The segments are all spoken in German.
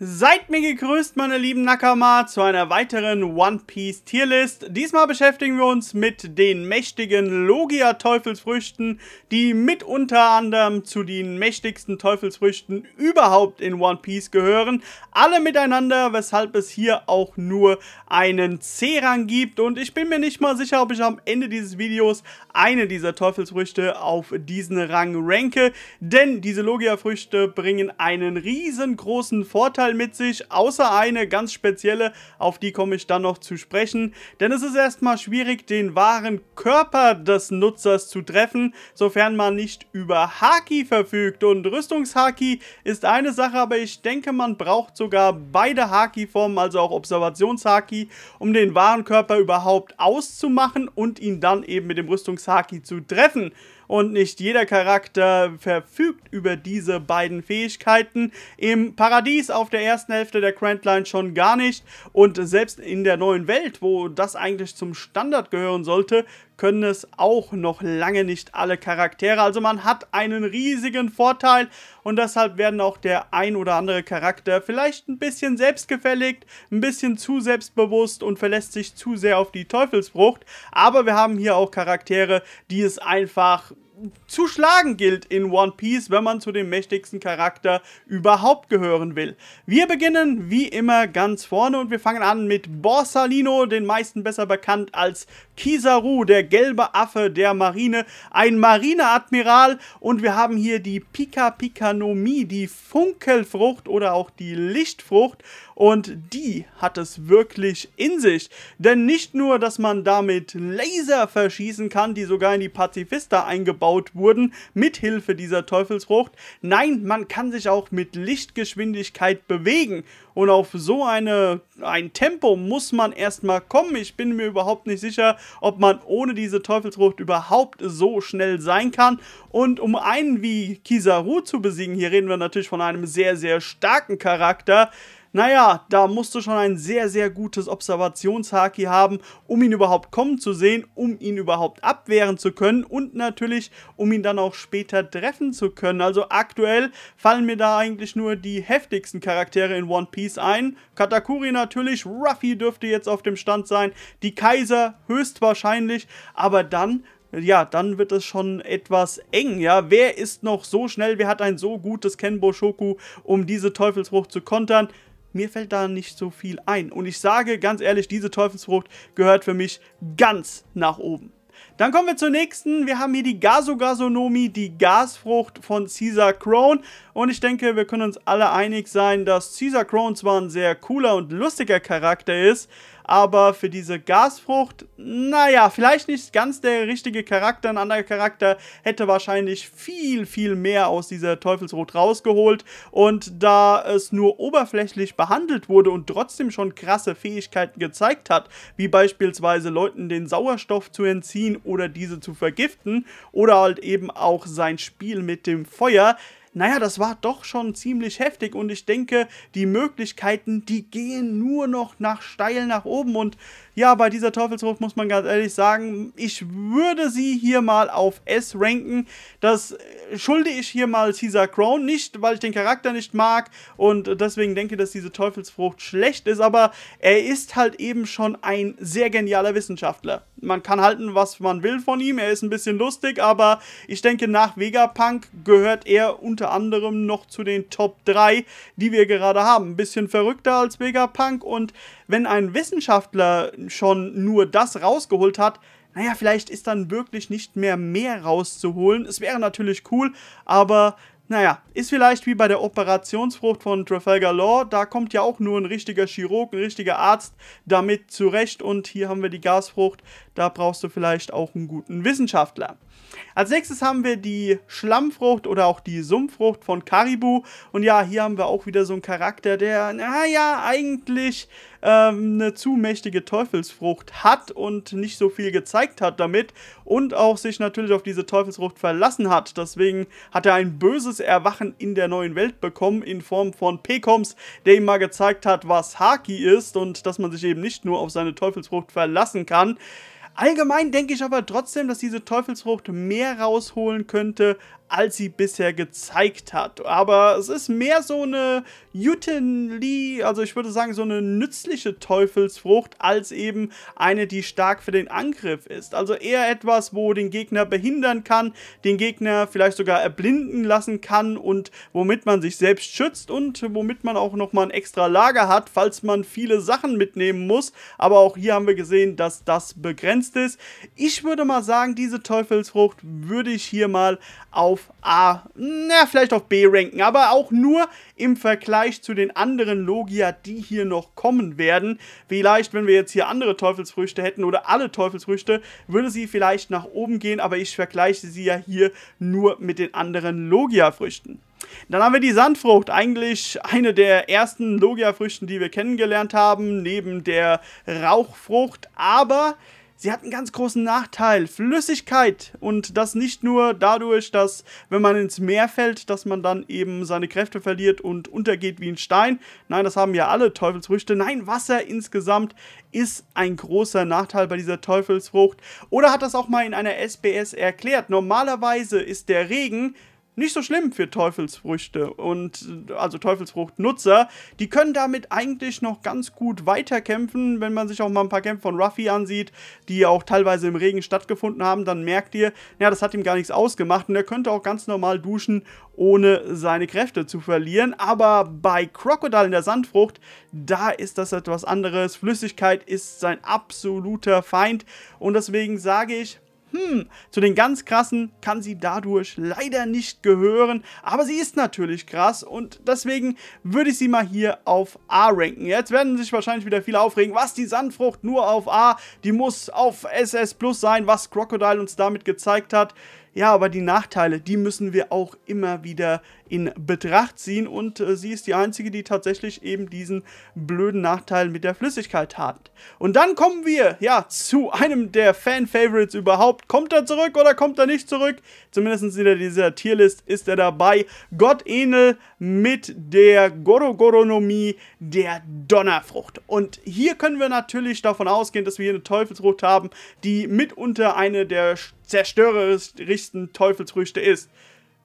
Seid mir gegrüßt, meine lieben Nakama, zu einer weiteren One Piece Tierlist. Diesmal beschäftigen wir uns mit den mächtigen Logia-Teufelsfrüchten, die mit unter anderem zu den mächtigsten Teufelsfrüchten überhaupt in One Piece gehören. Alle miteinander, weshalb es hier auch nur einen C-Rang gibt. Und ich bin mir nicht mal sicher, ob ich am Ende dieses Videos eine dieser Teufelsfrüchte auf diesen Rang ranke. Denn diese Logia-Früchte bringen einen riesengroßen Vorteil Vorteil mit sich, außer eine ganz spezielle, auf die komme ich dann noch zu sprechen. Denn es ist erstmal schwierig, den wahren Körper des Nutzers zu treffen, sofern man nicht über Haki verfügt. Und Rüstungshaki ist eine Sache, aber ich denke, man braucht sogar beide Haki-Formen, also auch Observationshaki, um den wahren Körper überhaupt auszumachen und ihn dann eben mit dem Rüstungshaki zu treffen und nicht jeder Charakter verfügt über diese beiden Fähigkeiten. Im Paradies auf der ersten Hälfte der Grand Line schon gar nicht und selbst in der neuen Welt, wo das eigentlich zum Standard gehören sollte, können es auch noch lange nicht alle Charaktere. Also man hat einen riesigen Vorteil und deshalb werden auch der ein oder andere Charakter vielleicht ein bisschen selbstgefällig, ein bisschen zu selbstbewusst und verlässt sich zu sehr auf die Teufelsfrucht. Aber wir haben hier auch Charaktere, die es einfach zu schlagen gilt in One Piece, wenn man zu dem mächtigsten Charakter überhaupt gehören will. Wir beginnen wie immer ganz vorne und wir fangen an mit Borsalino, den meisten besser bekannt als Kizaru, der gelbe Affe der Marine, ein Marineadmiral und wir haben hier die Pika Pikanomie, die Funkelfrucht oder auch die Lichtfrucht und die hat es wirklich in sich. Denn nicht nur, dass man damit Laser verschießen kann, die sogar in die Pazifista eingebaut wurden, mithilfe dieser Teufelsfrucht. Nein, man kann sich auch mit Lichtgeschwindigkeit bewegen. Und auf so eine, ein Tempo muss man erstmal kommen. Ich bin mir überhaupt nicht sicher, ob man ohne diese Teufelsfrucht überhaupt so schnell sein kann. Und um einen wie Kizaru zu besiegen, hier reden wir natürlich von einem sehr, sehr starken Charakter, naja, da musst du schon ein sehr, sehr gutes Observationshaki haben, um ihn überhaupt kommen zu sehen, um ihn überhaupt abwehren zu können und natürlich, um ihn dann auch später treffen zu können. Also aktuell fallen mir da eigentlich nur die heftigsten Charaktere in One Piece ein. Katakuri natürlich, Ruffy dürfte jetzt auf dem Stand sein, die Kaiser höchstwahrscheinlich, aber dann ja, dann wird es schon etwas eng, ja. Wer ist noch so schnell, wer hat ein so gutes Kenbo Shoku, um diese Teufelsfrucht zu kontern? mir fällt da nicht so viel ein. Und ich sage ganz ehrlich, diese Teufelsfrucht gehört für mich ganz nach oben. Dann kommen wir zur nächsten. Wir haben hier die Gasogasonomie, die Gasfrucht von Caesar Crone. Und ich denke, wir können uns alle einig sein, dass Caesar Crone zwar ein sehr cooler und lustiger Charakter ist, aber für diese Gasfrucht, naja, vielleicht nicht ganz der richtige Charakter. Ein anderer Charakter hätte wahrscheinlich viel, viel mehr aus dieser Teufelsrot rausgeholt. Und da es nur oberflächlich behandelt wurde und trotzdem schon krasse Fähigkeiten gezeigt hat, wie beispielsweise Leuten den Sauerstoff zu entziehen oder diese zu vergiften oder halt eben auch sein Spiel mit dem Feuer, naja, das war doch schon ziemlich heftig und ich denke, die Möglichkeiten, die gehen nur noch nach steil nach oben und ja, bei dieser Teufelsfrucht muss man ganz ehrlich sagen, ich würde sie hier mal auf S ranken. Das äh, schulde ich hier mal Caesar Crown nicht, weil ich den Charakter nicht mag und deswegen denke, dass diese Teufelsfrucht schlecht ist, aber er ist halt eben schon ein sehr genialer Wissenschaftler man kann halten, was man will von ihm. Er ist ein bisschen lustig, aber ich denke, nach Vegapunk gehört er unter anderem noch zu den Top 3, die wir gerade haben. Ein bisschen verrückter als Vegapunk und wenn ein Wissenschaftler schon nur das rausgeholt hat, naja, vielleicht ist dann wirklich nicht mehr mehr rauszuholen. Es wäre natürlich cool, aber naja, ist vielleicht wie bei der Operationsfrucht von Trafalgar Law, da kommt ja auch nur ein richtiger Chirurg, ein richtiger Arzt damit zurecht und hier haben wir die Gasfrucht, da brauchst du vielleicht auch einen guten Wissenschaftler. Als nächstes haben wir die Schlammfrucht oder auch die Sumpffrucht von Karibu. Und ja, hier haben wir auch wieder so einen Charakter, der, naja, eigentlich ähm, eine zu mächtige Teufelsfrucht hat und nicht so viel gezeigt hat damit und auch sich natürlich auf diese Teufelsfrucht verlassen hat. Deswegen hat er ein böses Erwachen in der neuen Welt bekommen in Form von Pekoms, der ihm mal gezeigt hat, was Haki ist und dass man sich eben nicht nur auf seine Teufelsfrucht verlassen kann. Allgemein denke ich aber trotzdem, dass diese Teufelsfrucht mehr rausholen könnte, als sie bisher gezeigt hat. Aber es ist mehr so eine Utenly, also ich würde sagen so eine nützliche Teufelsfrucht, als eben eine, die stark für den Angriff ist. Also eher etwas, wo den Gegner behindern kann, den Gegner vielleicht sogar erblinden lassen kann und womit man sich selbst schützt und womit man auch nochmal ein extra Lager hat, falls man viele Sachen mitnehmen muss. Aber auch hier haben wir gesehen, dass das begrenzt ist. Ich würde mal sagen, diese Teufelsfrucht würde ich hier mal auf auf A, na, vielleicht auf B ranken, aber auch nur im Vergleich zu den anderen Logia, die hier noch kommen werden. Vielleicht, wenn wir jetzt hier andere Teufelsfrüchte hätten oder alle Teufelsfrüchte, würde sie vielleicht nach oben gehen, aber ich vergleiche sie ja hier nur mit den anderen Logia-Früchten. Dann haben wir die Sandfrucht, eigentlich eine der ersten Logia-Früchten, die wir kennengelernt haben, neben der Rauchfrucht, aber sie hat einen ganz großen Nachteil. Flüssigkeit. Und das nicht nur dadurch, dass wenn man ins Meer fällt, dass man dann eben seine Kräfte verliert und untergeht wie ein Stein. Nein, das haben ja alle Teufelsfrüchte. Nein, Wasser insgesamt ist ein großer Nachteil bei dieser Teufelsfrucht. Oder hat das auch mal in einer SBS erklärt. Normalerweise ist der Regen nicht so schlimm für Teufelsfrüchte und also Teufelsfruchtnutzer. Die können damit eigentlich noch ganz gut weiterkämpfen. Wenn man sich auch mal ein paar Kämpfe von Ruffy ansieht, die auch teilweise im Regen stattgefunden haben, dann merkt ihr, ja, das hat ihm gar nichts ausgemacht und er könnte auch ganz normal duschen, ohne seine Kräfte zu verlieren. Aber bei Crocodile in der Sandfrucht, da ist das etwas anderes. Flüssigkeit ist sein absoluter Feind und deswegen sage ich, hm, zu den ganz krassen kann sie dadurch leider nicht gehören, aber sie ist natürlich krass und deswegen würde ich sie mal hier auf A ranken. Jetzt werden sich wahrscheinlich wieder viele aufregen, was die Sandfrucht nur auf A, die muss auf SS Plus sein, was Crocodile uns damit gezeigt hat. Ja, aber die Nachteile, die müssen wir auch immer wieder in Betracht ziehen und äh, sie ist die einzige, die tatsächlich eben diesen blöden Nachteil mit der Flüssigkeit hat. Und dann kommen wir, ja, zu einem der Fan-Favorites überhaupt. Kommt er zurück oder kommt er nicht zurück? Zumindest in dieser Tierlist ist er dabei. Gott ähnel mit der Gorogoronomie der Donnerfrucht. Und hier können wir natürlich davon ausgehen, dass wir hier eine Teufelsfrucht haben, die mitunter eine der zerstörerischsten Teufelsfrüchte ist.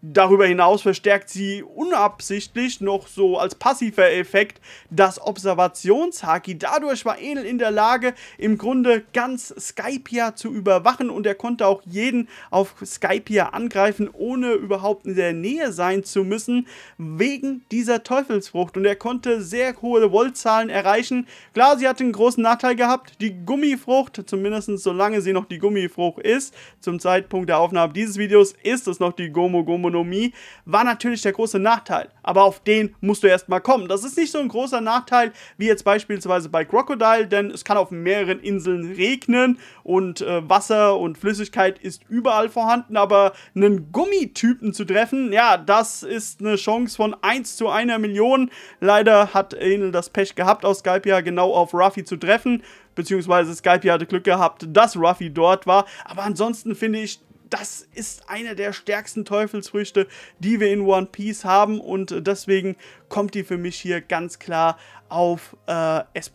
Darüber hinaus verstärkt sie unabsichtlich noch so als passiver Effekt das Observationshaki. Dadurch war Enel in der Lage, im Grunde ganz Skypia zu überwachen und er konnte auch jeden auf Skypia angreifen, ohne überhaupt in der Nähe sein zu müssen, wegen dieser Teufelsfrucht. Und er konnte sehr hohe Voltzahlen erreichen. Klar, sie hat einen großen Nachteil gehabt, die Gummifrucht, zumindest solange sie noch die Gummifrucht ist. Zum Zeitpunkt der Aufnahme dieses Videos ist es noch die Gomo Gomo Ökonomie war natürlich der große Nachteil. Aber auf den musst du erstmal kommen. Das ist nicht so ein großer Nachteil wie jetzt beispielsweise bei Crocodile, denn es kann auf mehreren Inseln regnen und äh, Wasser und Flüssigkeit ist überall vorhanden. Aber einen Gummitypen zu treffen, ja, das ist eine Chance von 1 zu 1 Million. Leider hat Enel das Pech gehabt, aus Skype ja genau auf Ruffy zu treffen beziehungsweise Skype hatte Glück gehabt, dass Ruffy dort war. Aber ansonsten finde ich das ist eine der stärksten Teufelsfrüchte, die wir in One Piece haben. Und äh, deswegen kommt die für mich hier ganz klar auf äh, S.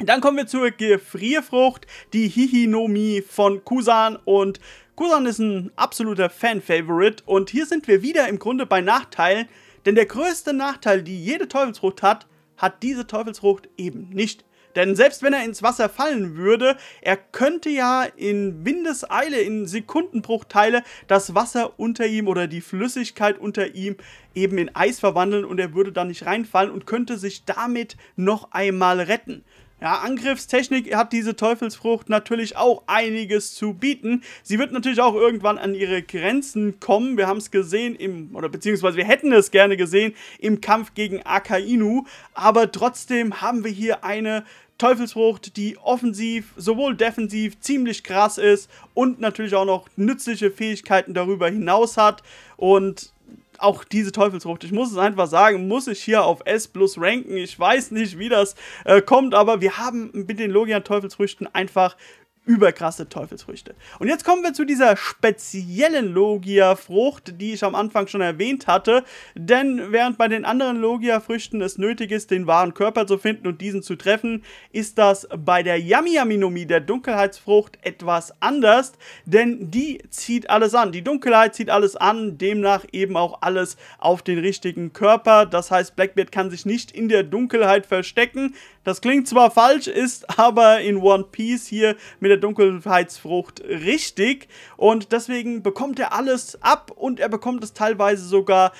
Dann kommen wir zur Gefrierfrucht, die Hihinomi von Kusan und Kusan ist ein absoluter Fan-Favorite und hier sind wir wieder im Grunde bei Nachteilen, denn der größte Nachteil, die jede Teufelsfrucht hat, hat diese Teufelsfrucht eben nicht. Denn selbst wenn er ins Wasser fallen würde, er könnte ja in Windeseile, in Sekundenbruchteile das Wasser unter ihm oder die Flüssigkeit unter ihm eben in Eis verwandeln und er würde da nicht reinfallen und könnte sich damit noch einmal retten. Ja, Angriffstechnik hat diese Teufelsfrucht natürlich auch einiges zu bieten. Sie wird natürlich auch irgendwann an ihre Grenzen kommen. Wir haben es gesehen im, oder beziehungsweise wir hätten es gerne gesehen im Kampf gegen Akainu. Aber trotzdem haben wir hier eine Teufelsfrucht, die offensiv sowohl defensiv ziemlich krass ist und natürlich auch noch nützliche Fähigkeiten darüber hinaus hat. Und auch diese Teufelsfrucht, ich muss es einfach sagen, muss ich hier auf S plus ranken. Ich weiß nicht, wie das äh, kommt, aber wir haben mit den Logian Teufelsfrüchten einfach überkrasse Teufelsfrüchte. Und jetzt kommen wir zu dieser speziellen Logia-Frucht, die ich am Anfang schon erwähnt hatte. Denn während bei den anderen Logia-Früchten es nötig ist, den wahren Körper zu finden und diesen zu treffen, ist das bei der Yami-Yaminomie, der Dunkelheitsfrucht, etwas anders. Denn die zieht alles an. Die Dunkelheit zieht alles an, demnach eben auch alles auf den richtigen Körper. Das heißt, Blackbeard kann sich nicht in der Dunkelheit verstecken. Das klingt zwar falsch, ist aber in One Piece hier mit jede Dunkelheitsfrucht richtig und deswegen bekommt er alles ab und er bekommt es teilweise sogar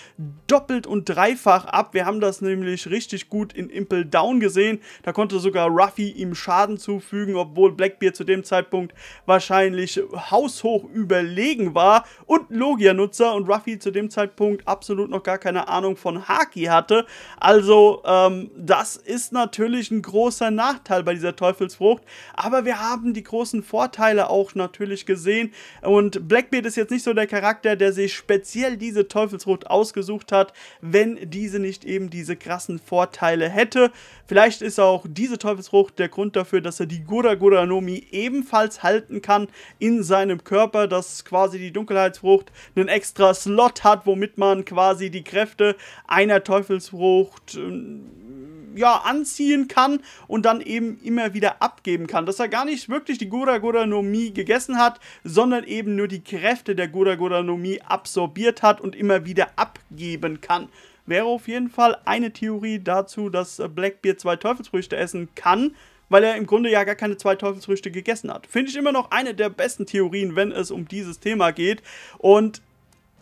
doppelt und dreifach ab. Wir haben das nämlich richtig gut in Impel Down gesehen. Da konnte sogar Ruffy ihm Schaden zufügen, obwohl Blackbeard zu dem Zeitpunkt wahrscheinlich haushoch überlegen war und Logia-Nutzer und Ruffy zu dem Zeitpunkt absolut noch gar keine Ahnung von Haki hatte. Also ähm, das ist natürlich ein großer Nachteil bei dieser Teufelsfrucht, aber wir haben die große großen Vorteile auch natürlich gesehen. Und Blackbeard ist jetzt nicht so der Charakter, der sich speziell diese Teufelsrot ausgesucht hat, wenn diese nicht eben diese krassen Vorteile hätte. Vielleicht ist auch diese Teufelsfrucht der Grund dafür, dass er die Gura Gura Nomi ebenfalls halten kann in seinem Körper, dass quasi die Dunkelheitsfrucht einen extra Slot hat, womit man quasi die Kräfte einer Teufelsfrucht ähm, ja, anziehen kann und dann eben immer wieder abgeben kann. Dass er gar nicht wirklich die Gura Gura no Mi gegessen hat, sondern eben nur die Kräfte der Gura Gura no Mi absorbiert hat und immer wieder abgeben kann. Wäre auf jeden Fall eine Theorie dazu, dass äh, Blackbeard zwei Teufelsfrüchte essen kann weil er im Grunde ja gar keine zwei Teufelsfrüchte gegessen hat. Finde ich immer noch eine der besten Theorien, wenn es um dieses Thema geht. Und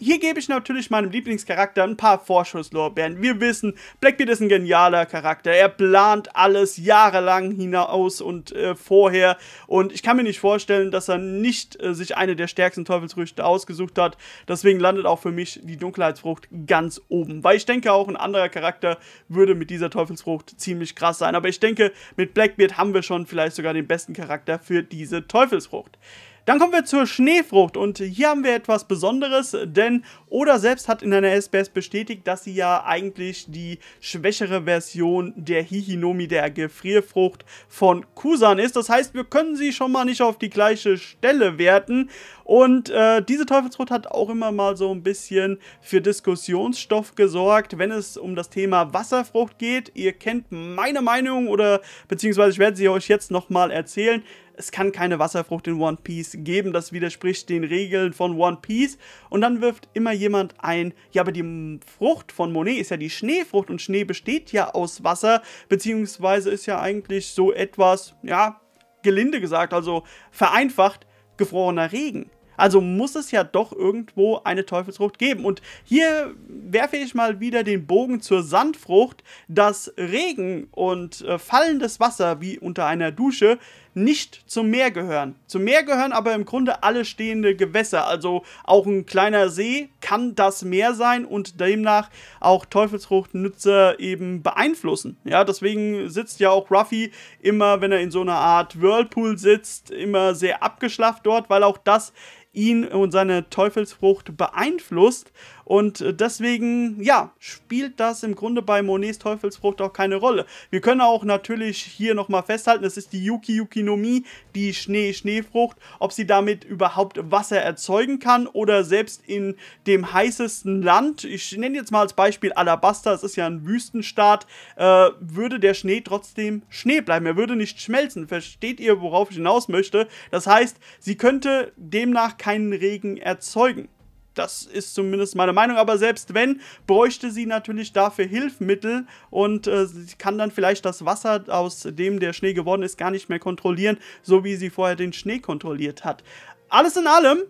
hier gebe ich natürlich meinem Lieblingscharakter ein paar Vorschusslorbeeren. Wir wissen, Blackbeard ist ein genialer Charakter. Er plant alles jahrelang hinaus und äh, vorher. Und ich kann mir nicht vorstellen, dass er nicht äh, sich eine der stärksten Teufelsfrüchte ausgesucht hat. Deswegen landet auch für mich die Dunkelheitsfrucht ganz oben. Weil ich denke, auch ein anderer Charakter würde mit dieser Teufelsfrucht ziemlich krass sein. Aber ich denke, mit Blackbeard haben wir schon vielleicht sogar den besten Charakter für diese Teufelsfrucht. Dann kommen wir zur Schneefrucht und hier haben wir etwas Besonderes, denn Oda selbst hat in einer SBS bestätigt, dass sie ja eigentlich die schwächere Version der Hihinomi, der Gefrierfrucht von Kusan ist. Das heißt, wir können sie schon mal nicht auf die gleiche Stelle werten und äh, diese Teufelsfrucht hat auch immer mal so ein bisschen für Diskussionsstoff gesorgt, wenn es um das Thema Wasserfrucht geht. Ihr kennt meine Meinung oder beziehungsweise ich werde sie euch jetzt nochmal erzählen es kann keine Wasserfrucht in One Piece geben, das widerspricht den Regeln von One Piece. Und dann wirft immer jemand ein, ja, aber die Frucht von Monet ist ja die Schneefrucht und Schnee besteht ja aus Wasser, beziehungsweise ist ja eigentlich so etwas, ja, gelinde gesagt, also vereinfacht, gefrorener Regen. Also muss es ja doch irgendwo eine Teufelsfrucht geben. Und hier werfe ich mal wieder den Bogen zur Sandfrucht, dass Regen und äh, fallendes Wasser wie unter einer Dusche nicht zum Meer gehören. Zum Meer gehören aber im Grunde alle stehende Gewässer. Also auch ein kleiner See kann das Meer sein und demnach auch Teufelsfruchtnutzer eben beeinflussen. Ja, deswegen sitzt ja auch Ruffy immer, wenn er in so einer Art Whirlpool sitzt, immer sehr abgeschlafft dort, weil auch das ihn und seine Teufelsfrucht beeinflusst. Und äh, deswegen, ja, spielt das im Grunde bei Monets Teufelsfrucht auch keine Rolle. Wir können auch natürlich hier nochmal festhalten, es ist die Yuki Yukinomi, die Schnee-Schneefrucht, ob sie damit überhaupt Wasser erzeugen kann oder selbst in dem heißesten Land, ich nenne jetzt mal als Beispiel Alabasta, es ist ja ein Wüstenstaat, äh, würde der Schnee trotzdem Schnee bleiben. Er würde nicht schmelzen. Versteht ihr, worauf ich hinaus möchte? Das heißt, sie könnte demnach keinen Regen erzeugen. Das ist zumindest meine Meinung. Aber selbst wenn, bräuchte sie natürlich dafür Hilfsmittel und äh, sie kann dann vielleicht das Wasser, aus dem der Schnee geworden ist, gar nicht mehr kontrollieren, so wie sie vorher den Schnee kontrolliert hat. Alles in allem.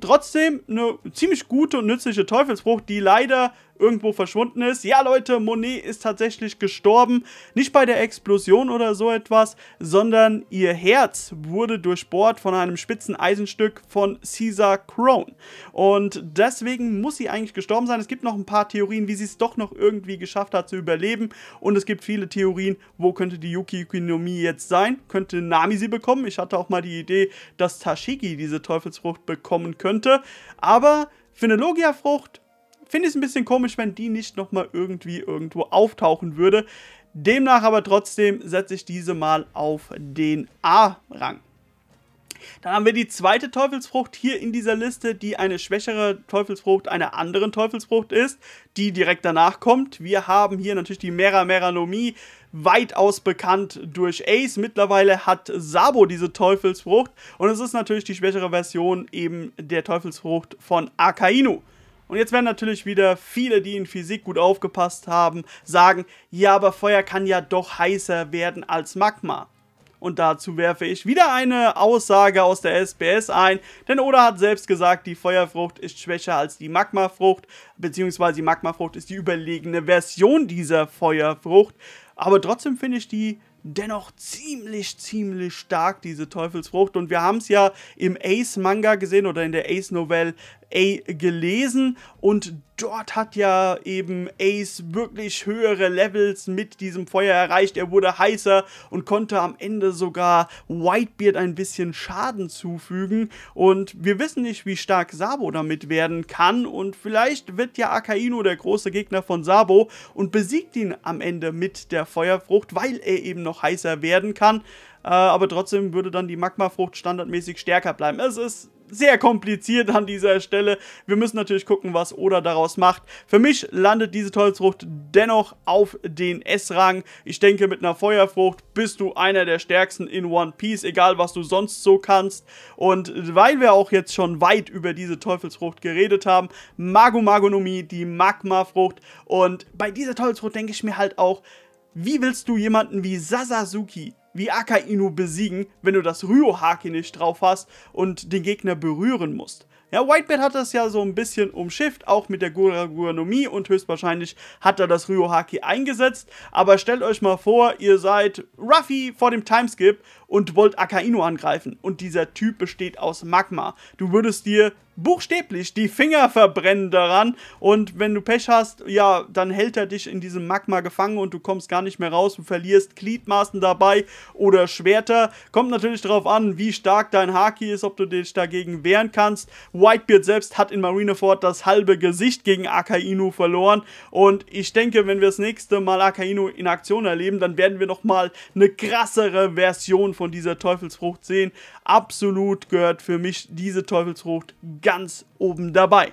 Trotzdem eine ziemlich gute und nützliche Teufelsbruch, die leider irgendwo verschwunden ist. Ja, Leute, Monet ist tatsächlich gestorben. Nicht bei der Explosion oder so etwas, sondern ihr Herz wurde durchbohrt von einem spitzen Eisenstück von Caesar Crone. Und deswegen muss sie eigentlich gestorben sein. Es gibt noch ein paar Theorien, wie sie es doch noch irgendwie geschafft hat zu überleben. Und es gibt viele Theorien, wo könnte die Yuki Yukinomi jetzt sein? Könnte Nami sie bekommen? Ich hatte auch mal die Idee, dass Tashiki diese Teufelsfrucht bekommen könnte. Aber für eine Logia-Frucht finde ich es ein bisschen komisch, wenn die nicht nochmal irgendwie irgendwo auftauchen würde. Demnach aber trotzdem setze ich diese mal auf den A-Rang. Dann haben wir die zweite Teufelsfrucht hier in dieser Liste, die eine schwächere Teufelsfrucht einer anderen Teufelsfrucht ist, die direkt danach kommt. Wir haben hier natürlich die Mera Meranomie, weitaus bekannt durch Ace. Mittlerweile hat Sabo diese Teufelsfrucht und es ist natürlich die schwächere Version eben der Teufelsfrucht von Akainu. Und jetzt werden natürlich wieder viele, die in Physik gut aufgepasst haben, sagen, ja, aber Feuer kann ja doch heißer werden als Magma. Und dazu werfe ich wieder eine Aussage aus der SBS ein, denn Oda hat selbst gesagt, die Feuerfrucht ist schwächer als die Magmafrucht, beziehungsweise die Magmafrucht ist die überlegene Version dieser Feuerfrucht. Aber trotzdem finde ich die dennoch ziemlich, ziemlich stark, diese Teufelsfrucht. Und wir haben es ja im Ace-Manga gesehen oder in der Ace-Novelle A gelesen und dort hat ja eben Ace wirklich höhere Levels mit diesem Feuer erreicht. Er wurde heißer und konnte am Ende sogar Whitebeard ein bisschen Schaden zufügen. Und wir wissen nicht, wie stark Sabo damit werden kann. Und vielleicht wird ja Akainu der große Gegner von Sabo und besiegt ihn am Ende mit der Feuerfrucht, weil er eben noch heißer werden kann. Äh, aber trotzdem würde dann die Magmafrucht standardmäßig stärker bleiben. Es ist sehr kompliziert an dieser Stelle. Wir müssen natürlich gucken, was Oda daraus macht. Für mich landet diese Teufelsfrucht dennoch auf den S-Rang. Ich denke, mit einer Feuerfrucht bist du einer der stärksten in One Piece, egal was du sonst so kannst. Und weil wir auch jetzt schon weit über diese Teufelsfrucht geredet haben, Mago Magonomie, die Magmafrucht. Und bei dieser Teufelsfrucht denke ich mir halt auch, wie willst du jemanden wie Sasasuki wie Akainu besiegen, wenn du das Ryo-Haki nicht drauf hast und den Gegner berühren musst. Ja, Whitebeard hat das ja so ein bisschen umschifft, auch mit der Guraguanomie und höchstwahrscheinlich hat er das Ryohaki eingesetzt. Aber stellt euch mal vor, ihr seid Ruffy vor dem Timeskip und wollt Akainu angreifen und dieser Typ besteht aus Magma. Du würdest dir buchstäblich die Finger verbrennen daran und wenn du Pech hast, ja, dann hält er dich in diesem Magma gefangen und du kommst gar nicht mehr raus und verlierst Gliedmaßen dabei oder Schwerter. Kommt natürlich darauf an, wie stark dein Haki ist, ob du dich dagegen wehren kannst. Whitebeard selbst hat in Marineford das halbe Gesicht gegen Akainu verloren und ich denke, wenn wir das nächste Mal Akainu in Aktion erleben, dann werden wir nochmal eine krassere Version von dieser Teufelsfrucht sehen. Absolut gehört für mich diese Teufelsfrucht ganz oben dabei.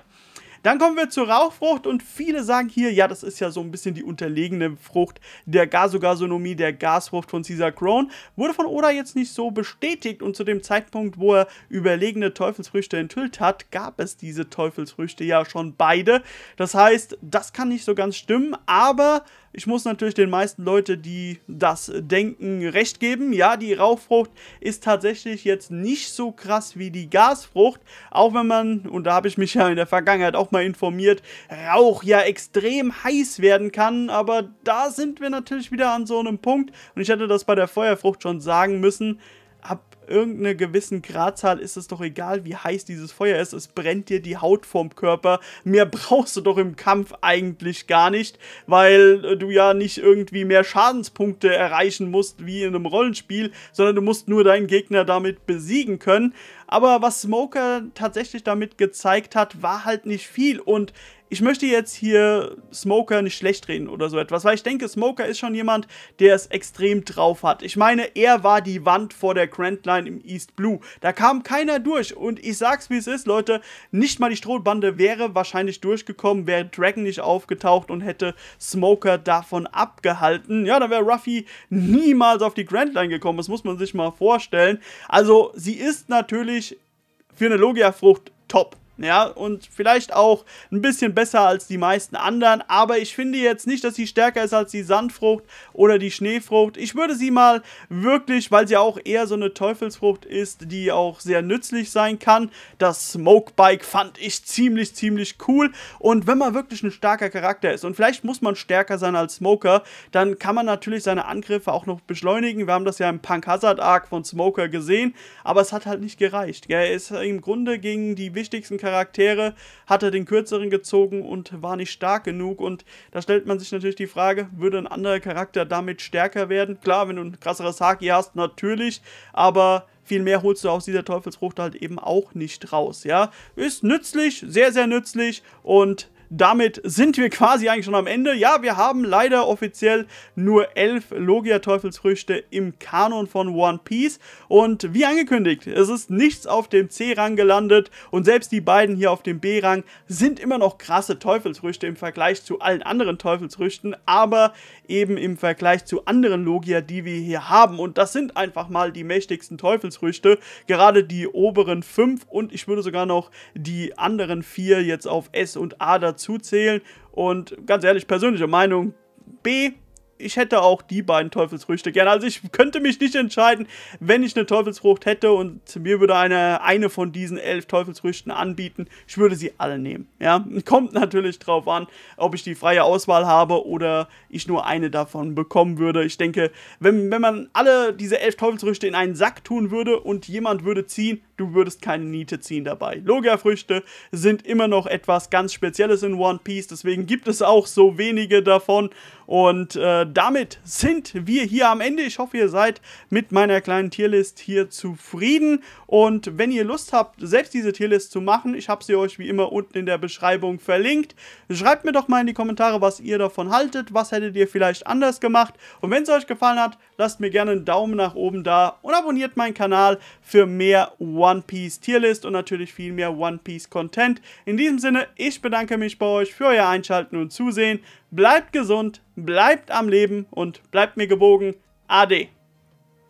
Dann kommen wir zur Rauchfrucht und viele sagen hier, ja, das ist ja so ein bisschen die unterlegene Frucht der Gasogasonomie, der Gasfrucht von Caesar Crone. Wurde von Oda jetzt nicht so bestätigt und zu dem Zeitpunkt, wo er überlegene Teufelsfrüchte enthüllt hat, gab es diese Teufelsfrüchte ja schon beide. Das heißt, das kann nicht so ganz stimmen, aber ich muss natürlich den meisten Leute, die das denken, recht geben. Ja, die Rauchfrucht ist tatsächlich jetzt nicht so krass wie die Gasfrucht. Auch wenn man, und da habe ich mich ja in der Vergangenheit auch mal informiert, Rauch ja extrem heiß werden kann. Aber da sind wir natürlich wieder an so einem Punkt. Und ich hätte das bei der Feuerfrucht schon sagen müssen ab irgendeiner gewissen Gradzahl ist es doch egal, wie heiß dieses Feuer ist. Es brennt dir die Haut vom Körper. Mehr brauchst du doch im Kampf eigentlich gar nicht, weil äh, du ja nicht irgendwie mehr Schadenspunkte erreichen musst wie in einem Rollenspiel, sondern du musst nur deinen Gegner damit besiegen können. Aber was Smoker tatsächlich damit gezeigt hat, war halt nicht viel und ich möchte jetzt hier Smoker nicht schlecht reden oder so etwas, weil ich denke, Smoker ist schon jemand, der es extrem drauf hat. Ich meine, er war die Wand vor der Grand Line im East Blue. Da kam keiner durch und ich sag's wie es ist, Leute, nicht mal die Strohbande wäre wahrscheinlich durchgekommen, wäre Dragon nicht aufgetaucht und hätte Smoker davon abgehalten. Ja, dann wäre Ruffy niemals auf die Grand Line gekommen. Das muss man sich mal vorstellen. Also, sie ist natürlich für eine Logia-Frucht top ja, und vielleicht auch ein bisschen besser als die meisten anderen, aber ich finde jetzt nicht, dass sie stärker ist als die Sandfrucht oder die Schneefrucht. Ich würde sie mal wirklich, weil sie auch eher so eine Teufelsfrucht ist, die auch sehr nützlich sein kann. Das Smokebike fand ich ziemlich, ziemlich cool und wenn man wirklich ein starker Charakter ist und vielleicht muss man stärker sein als Smoker, dann kann man natürlich seine Angriffe auch noch beschleunigen. Wir haben das ja im Punk Hazard Arc von Smoker gesehen, aber es hat halt nicht gereicht. Er ist im Grunde gegen die wichtigsten Charaktere Charaktere hat er den kürzeren gezogen und war nicht stark genug. Und da stellt man sich natürlich die Frage, würde ein anderer Charakter damit stärker werden? Klar, wenn du ein krasseres Haki hast, natürlich, aber viel mehr holst du aus dieser Teufelsfrucht halt eben auch nicht raus, ja. Ist nützlich, sehr, sehr nützlich und damit sind wir quasi eigentlich schon am Ende. Ja, wir haben leider offiziell nur elf Logia-Teufelsfrüchte im Kanon von One Piece. Und wie angekündigt, es ist nichts auf dem C-Rang gelandet. Und selbst die beiden hier auf dem B-Rang sind immer noch krasse Teufelsfrüchte im Vergleich zu allen anderen Teufelsfrüchten. Aber eben im Vergleich zu anderen Logia, die wir hier haben. Und das sind einfach mal die mächtigsten Teufelsfrüchte. Gerade die oberen fünf und ich würde sogar noch die anderen vier jetzt auf S und A dazu dazu zählen. Und ganz ehrlich, persönliche Meinung B. Ich hätte auch die beiden Teufelsfrüchte gerne. Also ich könnte mich nicht entscheiden, wenn ich eine Teufelsfrucht hätte und mir würde eine, eine von diesen elf Teufelsfrüchten anbieten. Ich würde sie alle nehmen. Ja, kommt natürlich drauf an, ob ich die freie Auswahl habe oder ich nur eine davon bekommen würde. Ich denke, wenn, wenn man alle diese elf Teufelsfrüchte in einen Sack tun würde und jemand würde ziehen, du würdest keine Niete ziehen dabei. Logia-Früchte sind immer noch etwas ganz Spezielles in One Piece, deswegen gibt es auch so wenige davon. Und äh, damit sind wir hier am Ende. Ich hoffe, ihr seid mit meiner kleinen Tierlist hier zufrieden. Und wenn ihr Lust habt, selbst diese Tierlist zu machen, ich habe sie euch wie immer unten in der Beschreibung verlinkt. Schreibt mir doch mal in die Kommentare, was ihr davon haltet, was hättet ihr vielleicht anders gemacht. Und wenn es euch gefallen hat, lasst mir gerne einen Daumen nach oben da und abonniert meinen Kanal für mehr One One Piece Tierlist und natürlich viel mehr One Piece Content. In diesem Sinne, ich bedanke mich bei euch für euer Einschalten und Zusehen. Bleibt gesund, bleibt am Leben und bleibt mir gebogen. Ade.